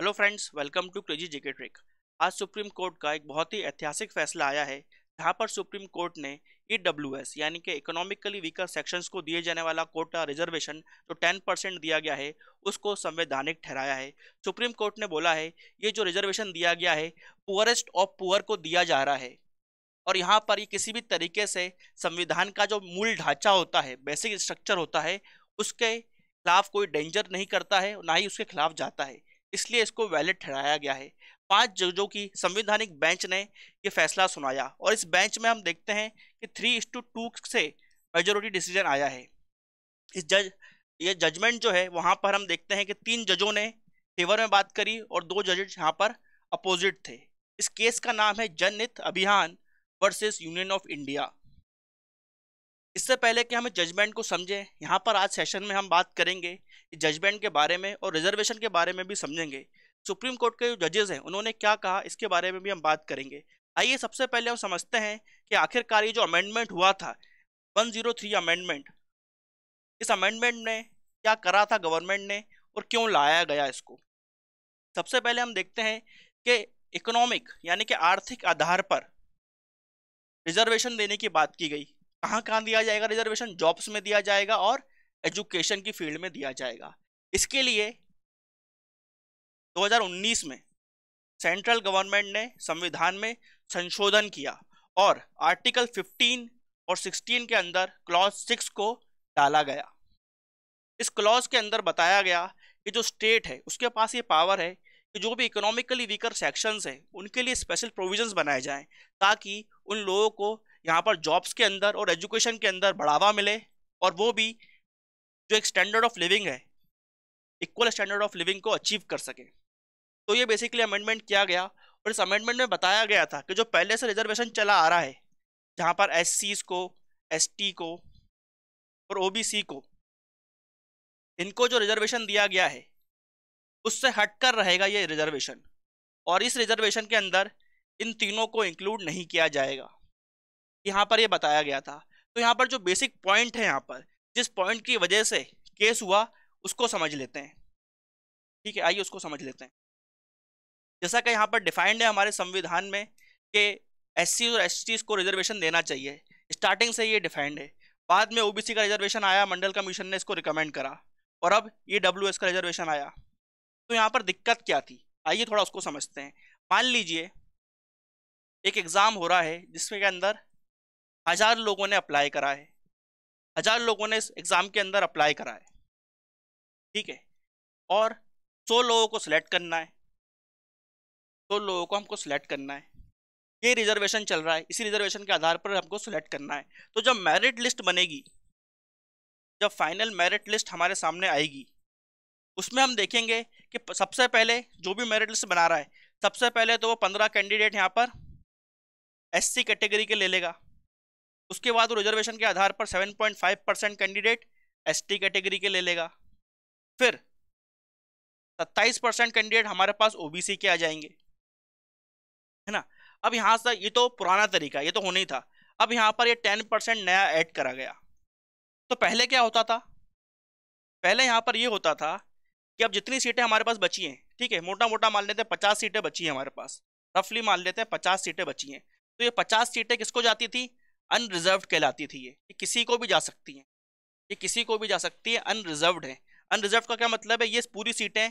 hello friends welcome to crazy JK trick आज supreme court का एक बहुत ही ऐतिहासिक फैसला आया है जहां पर सुप्रीम कोर्ट ने ई e यानी कि इकोनॉमिकली वीकर सेक्शंस को दिए जाने वाला कोटा रिजर्वेशन जो 10 परसेंट दिया गया है उसको संवैधानिक ठहराया है सुप्रीम कोर्ट ने बोला है ये जो रिजर्वेशन दिया गया है पुअरेस्ट ऑफ पुअर को दिया जा रहा है और यहाँ पर ये किसी भी तरीके से संविधान का जो मूल ढांचा होता है बेसिक स्ट्रक्चर होता है उसके खिलाफ कोई डेंजर नहीं करता है ना ही उसके खिलाफ जाता है इसलिए इसको वैलिड ठहराया गया है पांच जजों की संवैधानिक बेंच ने यह फैसला सुनाया और इस बेंच में हम देखते हैं कि थ्री इस टू टू से मेजोरिटी डिसीजन आया है इस जज ये जजमेंट जो है वहाँ पर हम देखते हैं कि तीन जजों ने फेवर में बात करी और दो जजेज यहाँ पर अपोजिट थे इस केस का नाम है जनहित अभियान वर्सेस यूनियन ऑफ इंडिया इससे पहले कि हम जजमेंट को समझें यहाँ पर आज सेशन में हम बात करेंगे जजमेंट के बारे में और रिजर्वेशन के बारे में भी समझेंगे सुप्रीम कोर्ट के जो जजेज हैं उन्होंने क्या कहा इसके बारे में भी हम बात करेंगे आइए सबसे पहले हम समझते हैं कि आखिरकार ये जो अमेंडमेंट हुआ था 103 अमेंडमेंट इस अमेंडमेंट ने क्या करा था गवर्नमेंट ने और क्यों लाया गया इसको सबसे पहले हम देखते हैं कि इकोनॉमिक यानी कि आर्थिक आधार पर रिजर्वेशन देने की बात की गई कहाँ कहाँ दिया जाएगा रिजर्वेशन जॉब्स में दिया जाएगा और एजुकेशन की फील्ड में दिया जाएगा इसके लिए 2019 में सेंट्रल गवर्नमेंट ने संविधान में संशोधन किया और आर्टिकल 15 और 16 के अंदर क्लॉज 6 को डाला गया इस क्लॉज के अंदर बताया गया कि जो स्टेट है उसके पास ये पावर है कि जो भी इकोनॉमिकली वीकर सेक्शंस हैं उनके लिए स्पेशल प्रोविजंस बनाए जाएं ताकि उन लोगों को यहाँ पर जॉब्स के अंदर और एजुकेशन के अंदर बढ़ावा मिले और वो भी जो एक स्टैंडर्ड ऑफ लिविंग है इक्वल स्टैंडर्ड ऑफ लिविंग को अचीव कर सकें तो ये बेसिकली अमेंडमेंट किया गया और इस अमेंडमेंट में बताया गया था कि जो पहले से रिजर्वेशन चला आ रहा है जहाँ पर एस को एस को और ओ को इनको जो रिजर्वेशन दिया गया है उससे हटकर रहेगा ये रिजर्वेशन और इस रिजर्वेशन के अंदर इन तीनों को इंक्लूड नहीं किया जाएगा यहाँ पर ये बताया गया था तो यहाँ पर जो बेसिक पॉइंट है यहाँ पर जिस पॉइंट की वजह से केस हुआ उसको समझ लेते हैं ठीक है आइए उसको समझ लेते हैं जैसा कि यहाँ पर डिफाइंड है हमारे संविधान में कि एस और एस को रिजर्वेशन देना चाहिए स्टार्टिंग से ये डिफाइंड है बाद में ओ का रिजर्वेशन आया मंडल कमीशन ने इसको रिकमेंड करा और अब ये डब्ल्यू का रिजर्वेशन आया तो यहाँ पर दिक्कत क्या थी आइए थोड़ा उसको समझते हैं मान लीजिए एक एग्ज़ाम हो रहा है जिसमें के अंदर हजार लोगों ने अप्लाई करा है हजार लोगों ने इस एग्ज़ाम के अंदर अप्लाई करा है ठीक है और सौ लोगों को सिलेक्ट करना है सौ लोगों को हमको सिलेक्ट करना है ये रिजर्वेशन चल रहा है इसी रिजर्वेशन के आधार पर हमको सिलेक्ट करना है तो जब मेरिट लिस्ट बनेगी जब फाइनल मेरिट लिस्ट हमारे सामने आएगी उसमें हम देखेंगे कि सबसे पहले जो भी मेरिट लिस्ट बना रहा है सबसे पहले तो वो पंद्रह कैंडिडेट यहाँ पर एससी कैटेगरी के ले लेगा उसके बाद रिजर्वेशन के आधार पर 7.5 परसेंट कैंडिडेट एसटी कैटेगरी के ले लेगा फिर 27 परसेंट कैंडिडेट हमारे पास ओबीसी के आ जाएंगे है ना अब यहाँ से ये तो पुराना तरीका ये तो होना ही था अब यहाँ पर ये 10 परसेंट नया ऐड करा गया तो पहले क्या होता था पहले यहाँ पर ये होता था कि अब जितनी सीटें हमारे पास बची हैं ठीक है मोटा मोटा मान लेते हैं पचास सीटें बची हैं हमारे पास रफली मान लेते हैं पचास सीटें बची हैं तो ये पचास सीटें किसको जाती थी अनरिजर्व कहलाती थी ये ये किसी को भी जा सकती हैं ये किसी को भी जा सकती है अनरिजर्व है अनरिजर्व का क्या मतलब है ये पूरी सीटें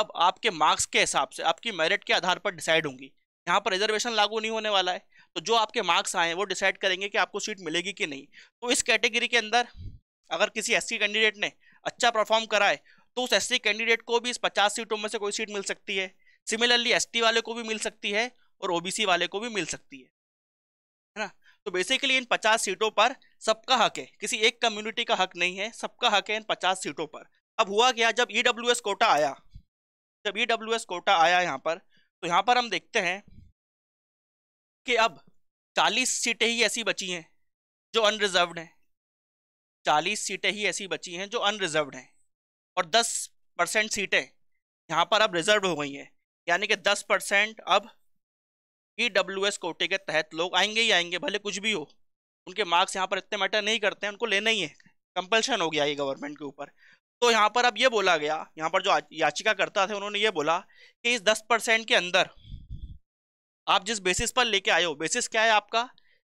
अब आपके मार्क्स के हिसाब से आपकी मेरिट के आधार पर डिसाइड होंगी यहाँ पर रिजर्वेशन लागू नहीं होने वाला है तो जो आपके मार्क्स आए हैं वो डिसाइड करेंगे कि आपको सीट मिलेगी कि नहीं तो इस कैटेगरी के अंदर अगर किसी एस कैंडिडेट ने अच्छा परफॉर्म करा है तो उस एस कैंडिडेट को भी इस पचास सीटों में से कोई सीट मिल सकती है सिमिलरली एस वाले को भी मिल सकती है और ओ वाले को भी मिल सकती है तो बेसिकली इन पचास सीटों पर सबका हक है किसी एक कम्युनिटी का हक नहीं है सबका हक है इन पचास सीटों पर अब हुआ क्या जब ई e कोटा आया जब ई e कोटा आया यहाँ पर तो यहाँ पर हम देखते हैं कि अब चालीस सीटें ही ऐसी बची हैं जो अनरिजर्वड हैं चालीस सीटें ही ऐसी बची हैं जो अनरिजर्व हैं और दस परसेंट सीटें यहाँ पर अब रिजर्व हो गई हैं यानी कि दस परसेंट अब ई डब्ल्यू एस कोटे के तहत लोग आएंगे ही आएंगे भले कुछ भी हो उनके मार्क्स यहाँ पर इतने मैटर नहीं करते हैं उनको लेना ही है कंपल्शन हो गया ये गवर्नमेंट के ऊपर तो यहाँ पर अब ये बोला गया यहाँ पर जो याचिका करता थे उन्होंने ये बोला कि इस दस परसेंट के अंदर आप जिस बेसिस पर लेके आए हो बेसिस क्या है आपका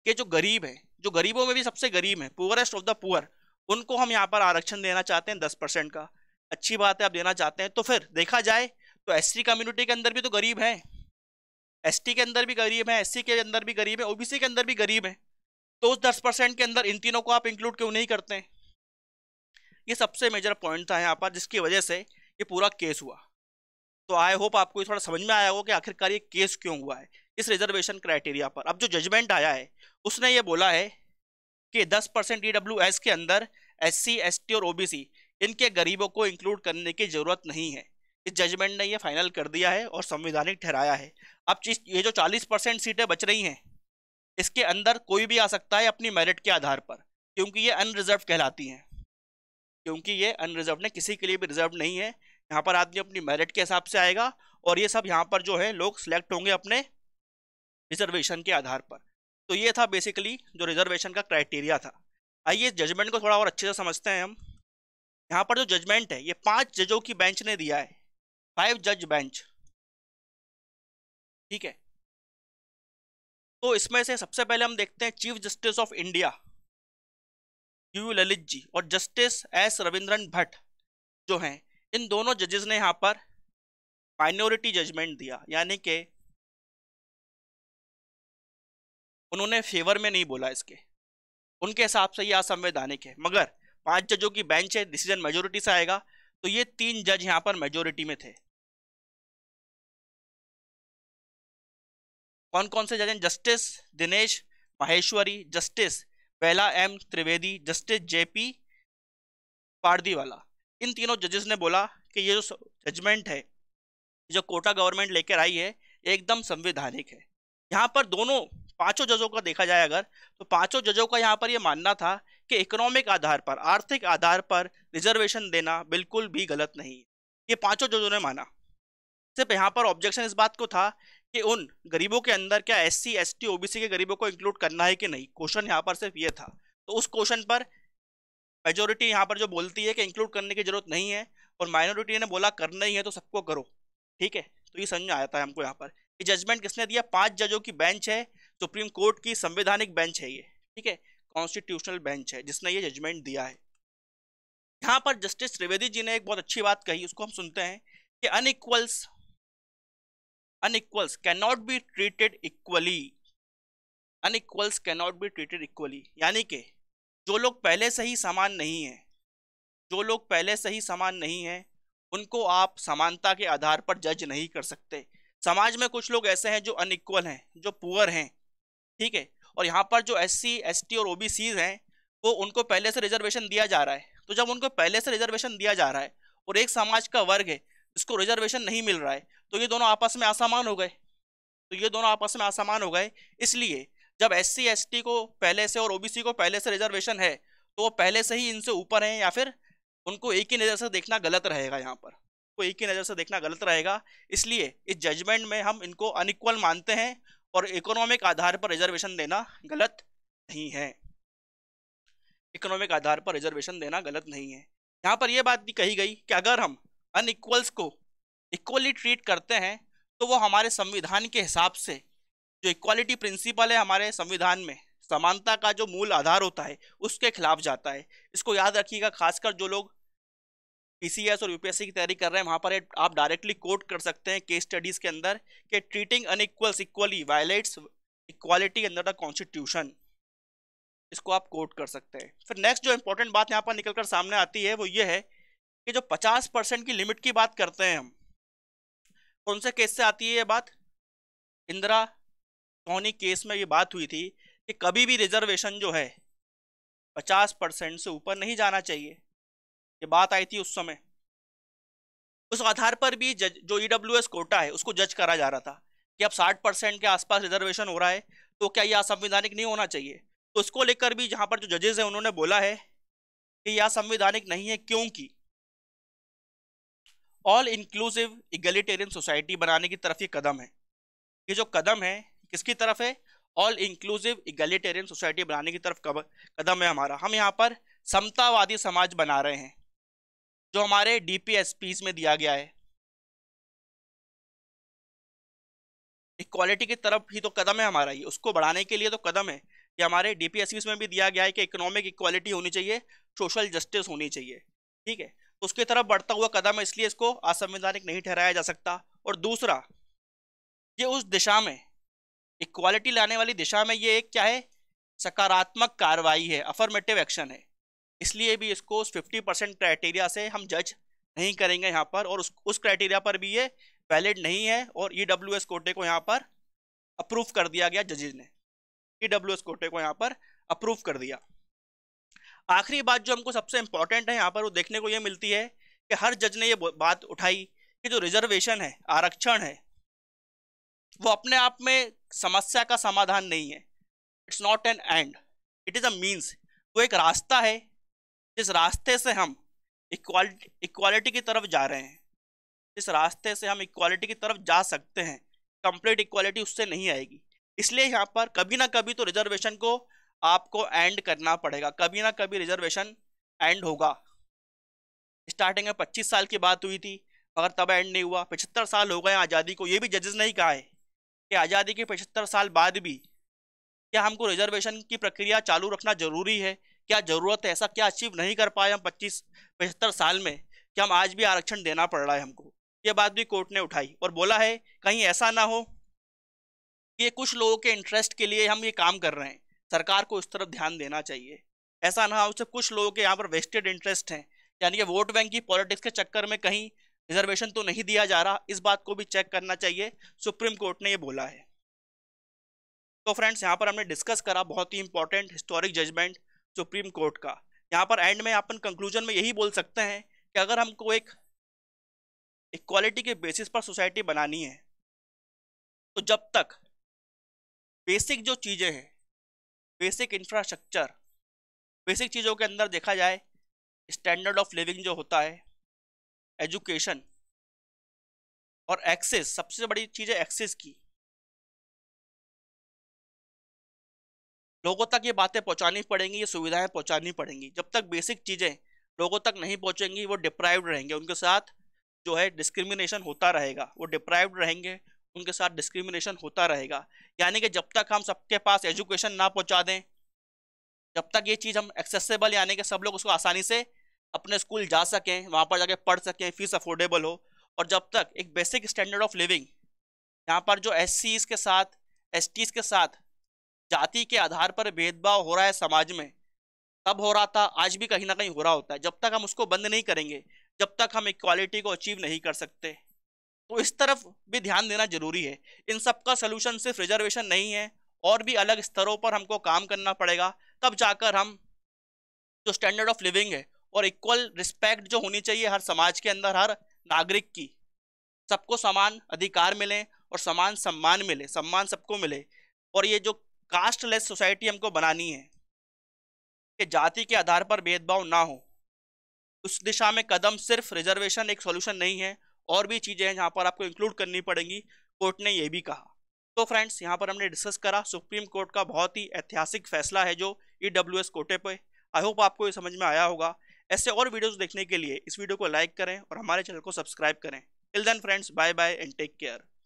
कि जो गरीब है जो गरीबों में भी सबसे गरीब है पुअरेस्ट ऑफ द पुअर उनको हम यहाँ पर आरक्षण देना चाहते हैं दस परसेंट का अच्छी बात है आप देना चाहते हैं तो फिर देखा जाए तो एस कम्युनिटी के अंदर भी तो गरीब हैं एसटी के अंदर भी गरीब है एससी के अंदर भी गरीब है ओबीसी के अंदर भी गरीब है तो उस दस परसेंट के अंदर इन तीनों को आप इंक्लूड क्यों नहीं करते हैं ये सबसे मेजर पॉइंट था यहाँ पर जिसकी वजह से ये पूरा केस हुआ तो आई होप आपको ये थोड़ा समझ में आया होगा कि आखिरकार ये केस क्यों हुआ है इस रिजर्वेशन क्राइटेरिया पर अब जो जजमेंट आया है उसने ये बोला है कि 10 परसेंट ई e के अंदर एस सी और ओबीसी इनके गरीबों को इंक्लूड करने की ज़रूरत नहीं है इस जजमेंट ने ये फाइनल कर दिया है और संवैधानिक ठहराया है अब ये जो चालीस परसेंट सीटें बच रही हैं इसके अंदर कोई भी आ सकता है अपनी मेरिट के आधार पर क्योंकि ये अनरिजर्व कहलाती हैं क्योंकि ये अनरिजर्व ने किसी के लिए भी रिजर्व नहीं है यहाँ पर आदमी अपनी मेरिट के हिसाब से आएगा और ये सब यहाँ पर जो है लोग सिलेक्ट होंगे अपने रिजर्वेशन के आधार पर तो ये था बेसिकली जो रिजर्वेशन का क्राइटेरिया था आइए जजमेंट को थोड़ा और अच्छे से समझते हैं हम यहाँ पर जो जजमेंट है ये पांच जजों की बेंच ने दिया है फाइव जज बेंच ठीक है तो इसमें से सबसे पहले हम देखते हैं chief justice of India U Lalit ji और जस्टिस एस रविंद्रन भट्ट जो हैं इन दोनों जजेस ने यहाँ पर माइनॉरिटी जजमेंट दिया यानी कि उन्होंने फेवर में नहीं बोला इसके उनके हिसाब से ये असंवैधानिक है मगर पांच जजों की बेंच है डिसीजन मेजोरिटी से आएगा तो ये तीन जज यहाँ पर मेजोरिटी में थे कौन कौन से जज हैं justice Dinesh Maheshwari justice Bela M Trivedi justice JP Pardiwala इन तीनों जजेस ने बोला कि ये जो जजमेंट है जो कोटा गवर्नमेंट लेकर आई है एकदम संवैधानिक है यहाँ पर दोनों पांचों जजों का देखा जाए अगर तो पांचों जजों का यहाँ पर यह मानना था कि इकोनॉमिक आधार पर आर्थिक आधार पर रिजर्वेशन देना बिल्कुल भी गलत नहीं ये पांचों जजों ने माना सिर्फ यहाँ पर ऑब्जेक्शन इस बात को था कि उन गरीबों के अंदर क्या S C S T OBC के गरीबों को इंक्लूड करना है कि नहीं क्वेश्चन यहाँ पर सिर्फ ये था तो उस क्वेश्चन पर मेजोरिटी यहाँ पर जो बोलती है कि इंक्लूड करने की जरूरत नहीं है और माइनॉरिटी ने बोला करना ही है तो सबको करो ठीक है तो ये समझ में आता है हमको यहाँ पर ये जजमेंट किसने दिया पांच जजों की बेंच है सुप्रीम कोर्ट की संवैधानिक बेंच है ये ठीक है कॉन्स्टिट्यूशनल बेंच है जिसने ये जजमेंट दिया है यहाँ पर जस्टिस त्रिवेदी जी ने एक बहुत अच्छी बात कही उसको हम सुनते हैं कि अनइक्वल्स unequals cannot be treated equally unequals cannot be treated equally यानी कि जो लोग पहले से ही समान नहीं हैं जो लोग पहले से ही समान नहीं हैं उनको आप समानता के आधार पर जज नहीं कर सकते समाज में कुछ लोग ऐसे हैं जो अनइक्वल हैं जो पुअर हैं ठीक है और यहाँ पर जो एस सी एस टी और ओ बी सीज हैं वो उनको पहले से रिजर्वेशन दिया जा रहा है तो जब उनको पहले से रिजर्वेशन दिया जा रहा है और एक समाज का वर्ग है इसको रिजर्वेशन नहीं मिल रहा है तो ये दोनों आपस में असमान हो गए तो ये दोनों आपस में असमान हो गए इसलिए जब एस सी को पहले से और ओ को पहले से रिजर्वेशन है तो वो पहले से ही इनसे ऊपर हैं या फिर उनको एक ही नज़र से देखना गलत रहेगा यहाँ पर को एक ही नज़र से देखना गलत रहेगा इसलिए इस जजमेंट में हम इनको अनइक्वल मानते हैं और इकोनॉमिक आधार पर रिजर्वेशन देना गलत नहीं है इकोनॉमिक आधार पर रिजर्वेशन देना गलत नहीं है यहाँ पर यह बात भी कही गई कि अगर हम अनइक्वल्स को इक्वली ट्रीट करते हैं तो वो हमारे संविधान के हिसाब से जो इक्वालिटी प्रिंसिपल है हमारे संविधान में समानता का जो मूल आधार होता है उसके खिलाफ जाता है इसको याद रखिएगा खासकर जो लोग पीसीएस और यूपीएससी की तैयारी कर रहे हैं वहाँ पर आप डायरेक्टली कोट कर सकते हैं केस स्टडीज़ के अंदर कि treating unequals equally violates equality under the constitution इसको आप कोट कर सकते हैं फिर नेक्स्ट जो इंपॉर्टेंट बात यहाँ पर निकल कर सामने आती है वो ये है कि जो 50 परसेंट की लिमिट की बात करते हैं हम कौन से केस से आती है ये बात इंदिरा सोनी केस में ये बात हुई थी कि कभी भी रिजर्वेशन जो है 50 परसेंट से ऊपर नहीं जाना चाहिए ये बात आई थी उस समय उस आधार पर भी जज जो ई e कोटा है उसको जज करा जा रहा था कि अब साठ परसेंट के आसपास रिजर्वेशन हो रहा है तो क्या यह असंवैधानिक नहीं होना चाहिए तो उसको लेकर भी जहाँ पर जो जजेस हैं उन्होंने बोला है कि यह असंवैधानिक नहीं है क्योंकि ऑल इंक्लूसिव इगलिटेरियन सोसाइटी बनाने की तरफ ये कदम है ये जो कदम है किसकी तरफ है ऑल इंक्लूसिव इगलिटेरियन सोसाइटी बनाने की तरफ कदम है हमारा हम यहाँ पर समतावादी समाज बना रहे हैं जो हमारे पी में दिया गया है इक्वालिटी की तरफ ही तो कदम है हमारा ये उसको बढ़ाने के लिए तो कदम है ये हमारे डीपीएससीज में भी दिया गया है कि इकोनॉमिक इक्वालिटी होनी चाहिए सोशल जस्टिस होनी चाहिए ठीक है उसकी तरफ बढ़ता हुआ कदम है इसलिए इसको असंवैधानिक नहीं ठहराया जा सकता और दूसरा ये उस दिशा में इक्वालिटी लाने वाली दिशा में ये एक क्या है सकारात्मक कार्रवाई है अफर्मेटिव एक्शन है इसलिए भी इसको उस फिफ्टी परसेंट क्राइटेरिया से हम जज नहीं करेंगे यहाँ पर और उस उस क्राइटेरिया पर भी ये वैलिड नहीं है और ई डब्ल्यू एस कोटे को यहाँ पर अप्रूव कर दिया गया जजेज ने ई डब्ल्यू एस कोटे को यहाँ पर अप्रूव कर दिया आखिरी बात जो हमको सबसे इम्पॉर्टेंट है यहाँ पर वो देखने को ये मिलती है कि हर जज ने ये बात उठाई कि जो रिजर्वेशन है आरक्षण है वो अपने आप में समस्या का समाधान नहीं है it's not an end it is a means वो एक रास्ता है जिस रास्ते से हम इक्वालिटी इक्वालिटी की तरफ जा रहे हैं जिस रास्ते से हम इक्वालिटी की तरफ जा सकते हैं कंप्लीट इक्वालिटी उससे नहीं आएगी इसलिए यहाँ पर कभी ना कभी तो रिजर्वेशन को आपको एंड करना पड़ेगा कभी ना कभी रिजर्वेशन एंड होगा स्टार्टिंग में पच्चीस साल की बात हुई थी मगर तब एंड नहीं हुआ पचहत्तर साल हो गए आज़ादी को ये भी जजेस नहीं कहा है कि आज़ादी के पचहत्तर साल बाद भी क्या हमको रिजर्वेशन की प्रक्रिया चालू रखना जरूरी है क्या ज़रूरत है ऐसा क्या अचीव नहीं कर पाए हम पच्चीस पचहत्तर साल में कि हम आज भी आरक्षण देना पड़ रहा है हमको ये बात भी कोर्ट ने उठाई और बोला है कहीं ऐसा ना हो कि कुछ लोगों के इंटरेस्ट के लिए हम ये काम कर रहे हैं सरकार को इस तरफ ध्यान देना चाहिए ऐसा ना हो कुछ लोगों के यहाँ पर वेस्टेड इंटरेस्ट हैं यानी कि वोट बैंक की पॉलिटिक्स के चक्कर में कहीं रिजर्वेशन तो नहीं दिया जा रहा इस बात को भी चेक करना चाहिए सुप्रीम कोर्ट ने ये बोला है तो फ्रेंड्स यहाँ पर हमने डिस्कस करा बहुत ही important historic judgement supreme court का यहाँ पर एंड में अपन कंक्लूजन में यही बोल सकते हैं कि अगर हमको एक इक्वालिटी के बेसिस पर सोसाइटी बनानी है तो जब तक बेसिक जो चीज़ें हैं बेसिक इंफ्रास्ट्रक्चर बेसिक चीज़ों के अंदर देखा जाए स्टैंडर्ड ऑफ लिविंग जो होता है एजुकेशन और एक्सेस सबसे बड़ी चीज़ है एक्सेस की लोगों तक ये बातें पहुंचानी पड़ेंगी ये सुविधाएं पहुंचानी पड़ेंगी जब तक बेसिक चीज़ें लोगों तक नहीं पहुंचेंगी वो डिप्राइव्ड रहेंगे उनके साथ जो है डिस्क्रिमिनेशन होता रहेगा वो डिप्राइव्ड रहेंगे उनके साथ डिस्क्रिमिनेशन होता रहेगा यानी कि जब तक हम सबके पास एजुकेशन ना पहुंचा दें जब तक ये चीज़ हम एक्सेसिबल यानी कि सब लोग उसको आसानी से अपने स्कूल जा सकें वहाँ पर जाके पढ़ सकें फीस अफोर्डेबल हो और जब तक एक बेसिक स्टैंडर्ड ऑफ लिविंग यहाँ पर जो एस के साथ एस के साथ जाति के आधार पर भेदभाव हो रहा है समाज में तब हो रहा था आज भी कहीं ना कहीं हो रहा होता है जब तक हम उसको बंद नहीं करेंगे जब तक हम इक्वालिटी को अचीव नहीं कर सकते तो इस तरफ भी ध्यान देना जरूरी है इन सब का सोल्यूशन सिर्फ रिजर्वेशन नहीं है और भी अलग स्तरों पर हमको काम करना पड़ेगा तब जाकर हम जो स्टैंडर्ड ऑफ लिविंग है और इक्वल रिस्पेक्ट जो होनी चाहिए हर समाज के अंदर हर नागरिक की सबको समान अधिकार मिले और समान सम्मान मिले सम्मान सबको मिले और ये जो कास्टलेस सोसाइटी हमको बनानी है कि जाति के आधार पर भेदभाव ना हो उस दिशा में कदम सिर्फ रिजर्वेशन एक सॉल्यूशन नहीं है और भी चीज़ें हैं जहाँ पर आपको इंक्लूड करनी पड़ेंगी कोर्ट ने ये भी कहा तो फ्रेंड्स यहाँ पर हमने डिस्कस करा सुप्रीम कोर्ट का बहुत ही ऐतिहासिक फैसला है जो ई डब्ल्यू एस कोटे पर आई होप आपको ये समझ में आया होगा ऐसे और वीडियोस देखने के लिए इस वीडियो को लाइक करें और हमारे चैनल को सब्सक्राइब करें till then friends bye bye and take care